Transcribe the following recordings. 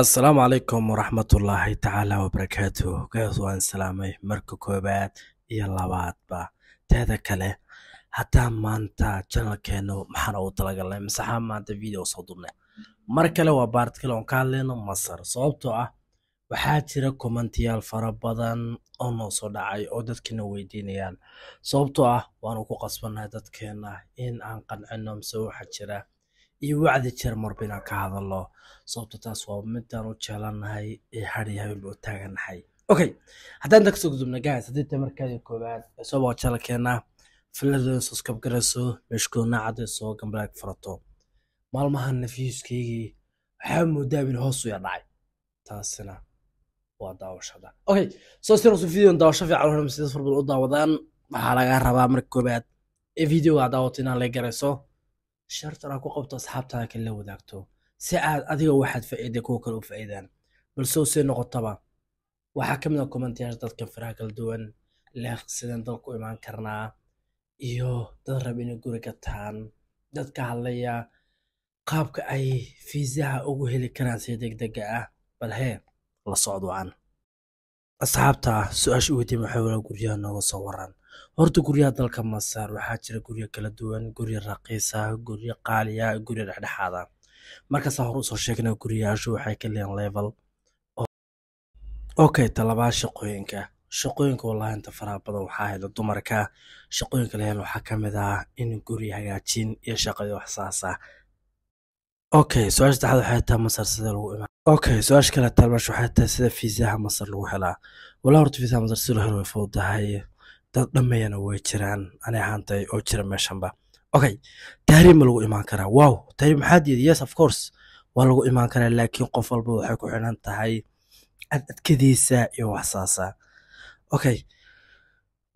assalaamu calaykum waraxmatullaahi tacaala wabarakaatu hogaas waan salaamay marka koowaad iyo labaadba teeda kale haddaan maanta janalkeenu maxaan ugu talagalnay masaxaa maanta video soo dubnay mar kale waa baard kale oon ka hadlayno masar sababtoo ah waxaa jira komantiyaal fara badan oo noo soo dhacay oo dadkina weydiinayaan sababtoo ah waanu ku qasbannahay dadkeena in aan qancino mise waxa jira iyo wacdi jeer marba inaan ka hadalo sababto taas waa midaan u jeelanahay ee haryahaynba u taaganahay okay haddaan intaa kasoo gudubna guys haddii ta markaada koowaad soo baqo channelkeena filadoon subscribe garayso meeshkoodna cadayso gambalaag farato maalmahan nafyiiskaygii waxaa moodaa in hoos u yadhacay taasina waa daawashada okay soo sirsu videon daawasho fiican hormsidas far badan u daawadaan waxaa lagaa rabaa marka koowaad ee video aa daawato inaan la garayso shartan aad ku qabto asxaabtaada kale la wadaagto si aad adiga waxaad faa'iida kuwa kale u faa'iidaan balse u sii noqotaba waxaa ka mid a ah komantayaasha dadkan faraha kala duwan leeh sideen dalku imaan karnaa iyo dad rab inay guri gataan dad ka hadlaya qaabka ay fiisaha ugu heli karaan si degdega ah bal hee la socd wacan asxaabta ah su-aasha u weydiin waxay walaa guryaha nooga soo waran horta guryaha dalka masar waxaa jira guryo kala duwan guryo raqiisa ah guryo qaali ah guryo dhexdhexaad ah markasaan hore usoo sheegnaa guryayaashu waxay ka leeyihin level okay talabaad shaqooyinka shaqooyinka wallahi inta faraha badan waxaa hela dumarka shaqooyinka laheen waxaa ka mid ah in guri hagaajin iyo shaqadii waxsaas ah okay su-aasha saddexaad waxay tahay masar sida lagu imaan okay su-aasha kale taalmaasha waxay tahay sida fiisaha masar lagu helaa walaa horta fiisaha masar si loo helo way fududahay dad dhammeeyana way jiraan ani ahaantay oo jira meeshanba okay tahriim ma lagu imaan karaa wow tahriim maxaad yidhi yes of course waa lagu imaan karaa laakiin qof walba waxay ku xidhan tahay cadcadkadiisa iyo waxsaasa okay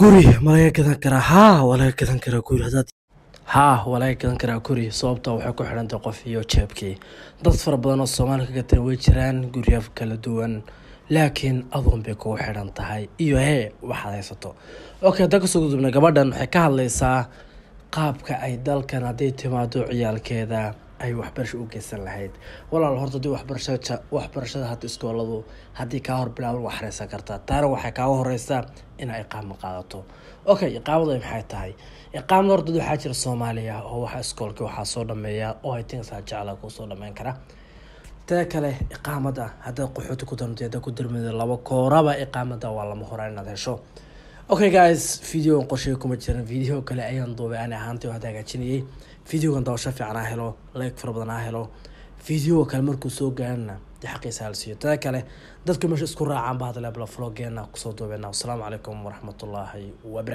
guri ma laga gadan karaa haa waa laga gadan karaa guri haddaad haa waa gadan karaa guri sababta ah waxay ku xidhantay qof iyo jeebkii dad fara badan oo soomaalika ka tira way jiraan gurya kala duwan laakiin adoon bay kugu xidhan tahay iyo hee waxaad haysato okay dan kasoo gudubna gabadhan waxay ka hadlaysaa qaabka ay dalkan hadday timaado ciyaalkeeda ay waxbarasho u geysan lahayd walaal horta hadii waxbarashada waxbarashada hadda iskooladu haddii kaa hor bilaaban waa xareysan kartaa taana waxay kaaga horeysaa inaa iqaamo qaadato okay iqaamadu maxay tahay iqaamada horta waxaa jira soomaaliya oo waxaa iskoolkii waxaa soo dhameeya oo ay tinsaa jecla kuu soo dhameyn kara tee kale iqaamada haddaad qaxooti ku darmteeda ku darmada laba kooraba iqaamada waa lama horaa inaad hesho okay guys videogan qorshay kuma jiran video kale ayaan duubay ani ahaantay oo hadda hagaajinayay videogan daawasho fiican ha helo like fara badan ha helo video kale markuu soo gaarana dee xaqiisa halsiiyo tada kale dadka meesha isku raacaan ba hadle blaflogeena kusoo duubeena wasalaamu calaykum waraxmatullaahi wabarakatu